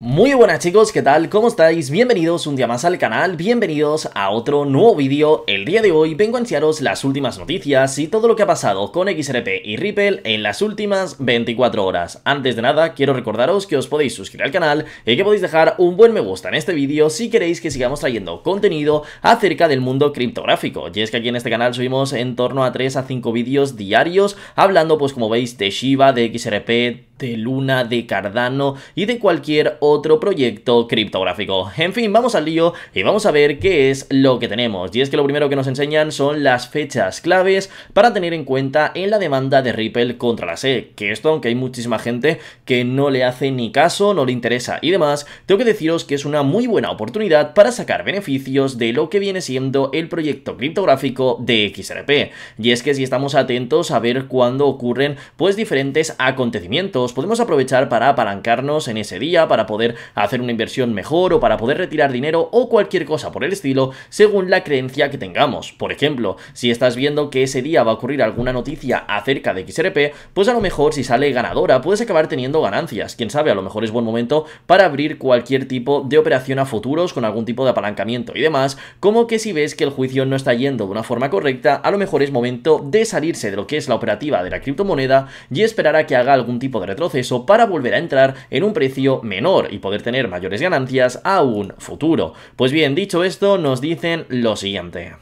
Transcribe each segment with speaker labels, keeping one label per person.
Speaker 1: Muy buenas chicos, ¿qué tal? ¿Cómo estáis? Bienvenidos un día más al canal, bienvenidos a otro nuevo vídeo. El día de hoy vengo a enseñaros las últimas noticias y todo lo que ha pasado con XRP y Ripple en las últimas 24 horas. Antes de nada, quiero recordaros que os podéis suscribir al canal y que podéis dejar un buen me gusta en este vídeo si queréis que sigamos trayendo contenido acerca del mundo criptográfico. Y es que aquí en este canal subimos en torno a 3 a 5 vídeos diarios hablando pues como veis de Shiba, de XRP, de Luna, de Cardano y de cualquier otro proyecto criptográfico. En fin, vamos al lío y vamos a ver qué es lo que tenemos. Y es que lo primero que nos enseñan son las fechas claves para tener en cuenta en la demanda de Ripple contra la SEC. Que esto, aunque hay muchísima gente que no le hace ni caso, no le interesa y demás, tengo que deciros que es una muy buena oportunidad para sacar beneficios de lo que viene siendo el proyecto criptográfico de XRP. Y es que si estamos atentos a ver cuándo ocurren pues diferentes acontecimientos podemos aprovechar para apalancarnos en ese día, para poder hacer una inversión mejor o para poder retirar dinero o cualquier cosa por el estilo, según la creencia que tengamos. Por ejemplo, si estás viendo que ese día va a ocurrir alguna noticia acerca de XRP, pues a lo mejor si sale ganadora puedes acabar teniendo ganancias. Quién sabe, a lo mejor es buen momento para abrir cualquier tipo de operación a futuros con algún tipo de apalancamiento y demás, como que si ves que el juicio no está yendo de una forma correcta, a lo mejor es momento de salirse de lo que es la operativa de la criptomoneda y esperar a que haga algún tipo de proceso para volver a entrar en un precio menor y poder tener mayores ganancias a un futuro. Pues bien, dicho esto, nos dicen lo siguiente.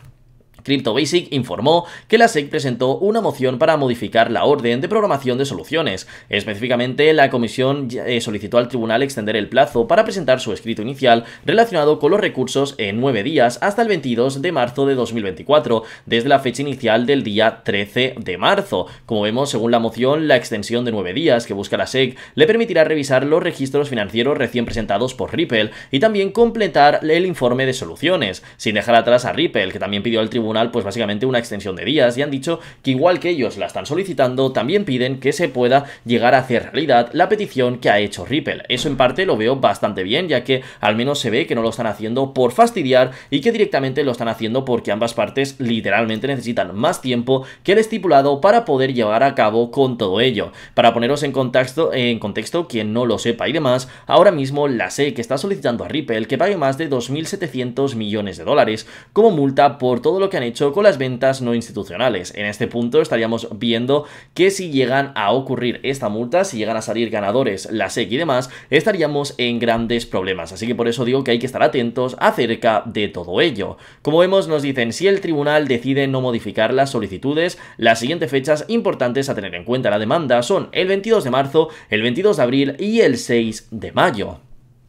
Speaker 1: CryptoBasic informó que la SEC presentó una moción para modificar la orden de programación de soluciones. Específicamente, la comisión eh, solicitó al tribunal extender el plazo para presentar su escrito inicial relacionado con los recursos en nueve días hasta el 22 de marzo de 2024, desde la fecha inicial del día 13 de marzo. Como vemos, según la moción, la extensión de nueve días que busca la SEC le permitirá revisar los registros financieros recién presentados por Ripple y también completar el informe de soluciones, sin dejar atrás a Ripple, que también pidió al tribunal pues básicamente una extensión de días y han dicho que igual que ellos la están solicitando, también piden que se pueda llegar a hacer realidad la petición que ha hecho Ripple. Eso en parte lo veo bastante bien, ya que al menos se ve que no lo están haciendo por fastidiar y que directamente lo están haciendo porque ambas partes literalmente necesitan más tiempo que el estipulado para poder llevar a cabo con todo ello. Para poneros en contexto, en contexto quien no lo sepa y demás, ahora mismo la sé que está solicitando a Ripple que pague más de 2.700 millones de dólares como multa por todo lo que han hecho con las ventas no institucionales. En este punto estaríamos viendo que si llegan a ocurrir esta multa, si llegan a salir ganadores la SEC y demás, estaríamos en grandes problemas. Así que por eso digo que hay que estar atentos acerca de todo ello. Como vemos, nos dicen si el tribunal decide no modificar las solicitudes, las siguientes fechas importantes a tener en cuenta la demanda son el 22 de marzo, el 22 de abril y el 6 de mayo.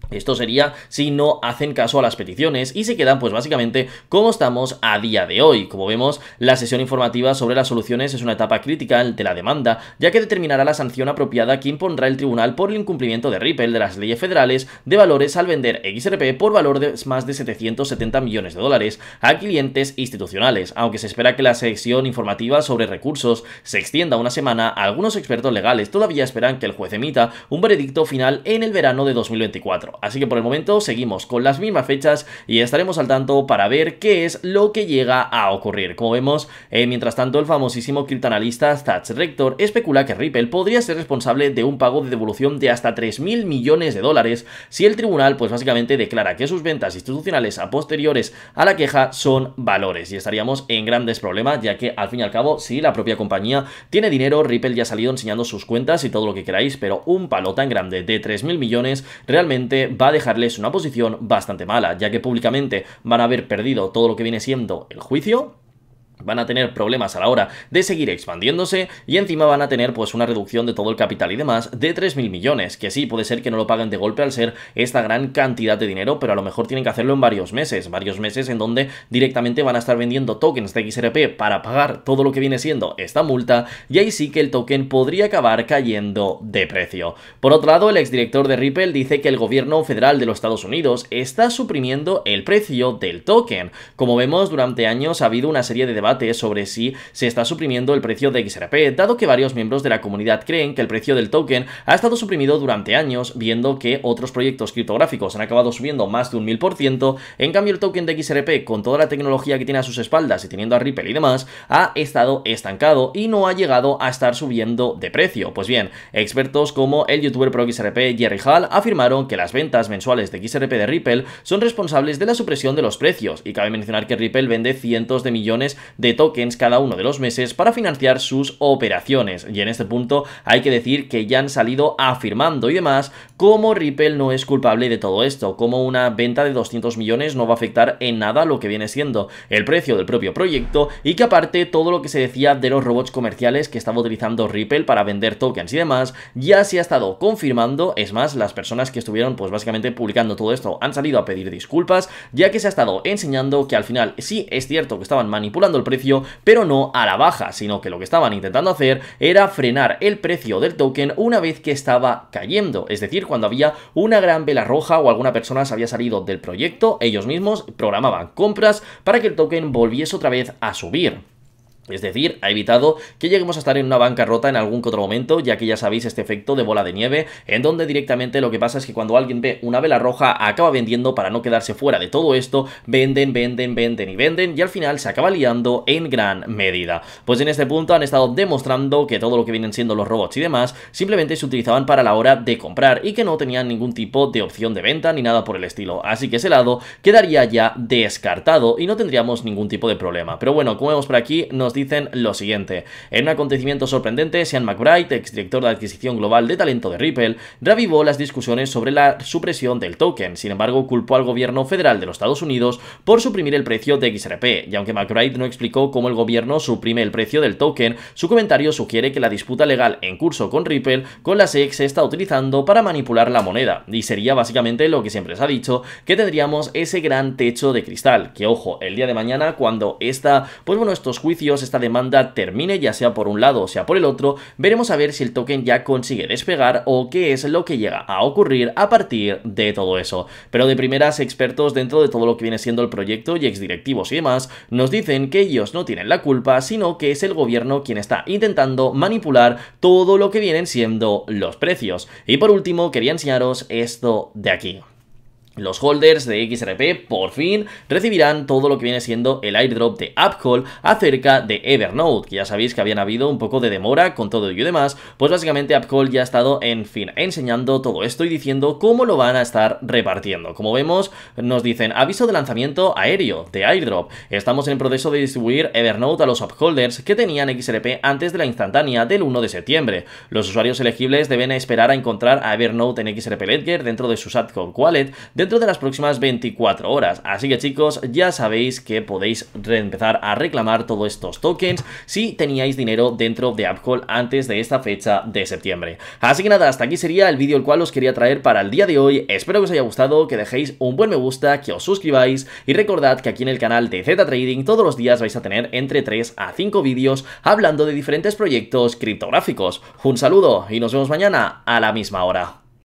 Speaker 1: Esto sería si no hacen caso a las peticiones y se quedan pues básicamente como estamos a día de hoy. Como vemos, la sesión informativa sobre las soluciones es una etapa crítica de la demanda, ya que determinará la sanción apropiada que impondrá el tribunal por el incumplimiento de Ripple de las leyes federales de valores al vender XRP por valor de más de 770 millones de dólares a clientes institucionales. Aunque se espera que la sesión informativa sobre recursos se extienda una semana, algunos expertos legales todavía esperan que el juez emita un veredicto final en el verano de 2024. Así que por el momento seguimos con las mismas fechas y estaremos al tanto para ver qué es lo que llega a ocurrir. Como vemos, eh, mientras tanto el famosísimo criptanalista Thatch Rector especula que Ripple podría ser responsable de un pago de devolución de hasta 3.000 millones de dólares si el tribunal pues básicamente declara que sus ventas institucionales a posteriores a la queja son valores y estaríamos en grandes problemas ya que al fin y al cabo si la propia compañía tiene dinero Ripple ya ha salido enseñando sus cuentas y todo lo que queráis pero un palo tan grande de 3.000 millones realmente va a dejarles una posición bastante mala, ya que públicamente van a haber perdido todo lo que viene siendo el juicio van a tener problemas a la hora de seguir expandiéndose y encima van a tener pues una reducción de todo el capital y demás de 3.000 millones, que sí, puede ser que no lo paguen de golpe al ser esta gran cantidad de dinero, pero a lo mejor tienen que hacerlo en varios meses, varios meses en donde directamente van a estar vendiendo tokens de XRP para pagar todo lo que viene siendo esta multa y ahí sí que el token podría acabar cayendo de precio. Por otro lado, el exdirector de Ripple dice que el gobierno federal de los Estados Unidos está suprimiendo el precio del token. Como vemos, durante años ha habido una serie de debates sobre si se está suprimiendo el precio de XRP, dado que varios miembros de la comunidad creen que el precio del token ha estado suprimido durante años, viendo que otros proyectos criptográficos han acabado subiendo más de un 1000%, en cambio el token de XRP, con toda la tecnología que tiene a sus espaldas y teniendo a Ripple y demás, ha estado estancado y no ha llegado a estar subiendo de precio. Pues bien, expertos como el youtuber pro XRP Jerry Hall afirmaron que las ventas mensuales de XRP de Ripple son responsables de la supresión de los precios, y cabe mencionar que Ripple vende cientos de millones de de tokens cada uno de los meses para financiar sus operaciones. Y en este punto hay que decir que ya han salido afirmando y demás cómo Ripple no es culpable de todo esto, cómo una venta de 200 millones no va a afectar en nada lo que viene siendo el precio del propio proyecto y que aparte todo lo que se decía de los robots comerciales que estaba utilizando Ripple para vender tokens y demás ya se ha estado confirmando, es más, las personas que estuvieron pues básicamente publicando todo esto han salido a pedir disculpas ya que se ha estado enseñando que al final sí es cierto que estaban manipulando el precio, pero no a la baja, sino que lo que estaban intentando hacer era frenar el precio del token una vez que estaba cayendo, es decir, cuando había una gran vela roja o alguna persona se había salido del proyecto, ellos mismos programaban compras para que el token volviese otra vez a subir. Es decir, ha evitado que lleguemos a estar en una banca rota en algún que otro momento, ya que ya sabéis este efecto de bola de nieve, en donde directamente lo que pasa es que cuando alguien ve una vela roja, acaba vendiendo para no quedarse fuera de todo esto, venden, venden, venden y venden, y al final se acaba liando en gran medida. Pues en este punto han estado demostrando que todo lo que vienen siendo los robots y demás, simplemente se utilizaban para la hora de comprar y que no tenían ningún tipo de opción de venta ni nada por el estilo, así que ese lado quedaría ya descartado y no tendríamos ningún tipo de problema. Pero bueno, como vemos por aquí, nos dicen lo siguiente. En un acontecimiento sorprendente, Sean McBride, exdirector de adquisición global de talento de Ripple, reavivó las discusiones sobre la supresión del token. Sin embargo, culpó al gobierno federal de los Estados Unidos por suprimir el precio de XRP. Y aunque McBride no explicó cómo el gobierno suprime el precio del token, su comentario sugiere que la disputa legal en curso con Ripple con la SEC se está utilizando para manipular la moneda. Y sería básicamente lo que siempre se ha dicho, que tendríamos ese gran techo de cristal. Que ojo, el día de mañana, cuando esta, pues bueno, estos juicios, esta demanda termine, ya sea por un lado o sea por el otro, veremos a ver si el token ya consigue despegar o qué es lo que llega a ocurrir a partir de todo eso. Pero de primeras, expertos dentro de todo lo que viene siendo el proyecto y exdirectivos y demás, nos dicen que ellos no tienen la culpa, sino que es el gobierno quien está intentando manipular todo lo que vienen siendo los precios. Y por último, quería enseñaros esto de aquí. Los holders de XRP por fin recibirán todo lo que viene siendo el airdrop de AppCall acerca de Evernote, que ya sabéis que habían habido un poco de demora con todo y demás, pues básicamente AppCall ya ha estado, en fin, enseñando todo esto y diciendo cómo lo van a estar repartiendo. Como vemos, nos dicen aviso de lanzamiento aéreo de airdrop. Estamos en el proceso de distribuir Evernote a los upholders que tenían XRP antes de la instantánea del 1 de septiembre. Los usuarios elegibles deben esperar a encontrar a Evernote en XRP Ledger dentro de su Satcom Wallet, dentro de las próximas 24 horas. Así que chicos, ya sabéis que podéis empezar a reclamar todos estos tokens si teníais dinero dentro de AppCall antes de esta fecha de septiembre. Así que nada, hasta aquí sería el vídeo el cual os quería traer para el día de hoy. Espero que os haya gustado, que dejéis un buen me gusta, que os suscribáis y recordad que aquí en el canal de Z Trading todos los días vais a tener entre 3 a 5 vídeos hablando de diferentes proyectos criptográficos. Un saludo y nos vemos mañana a la misma hora.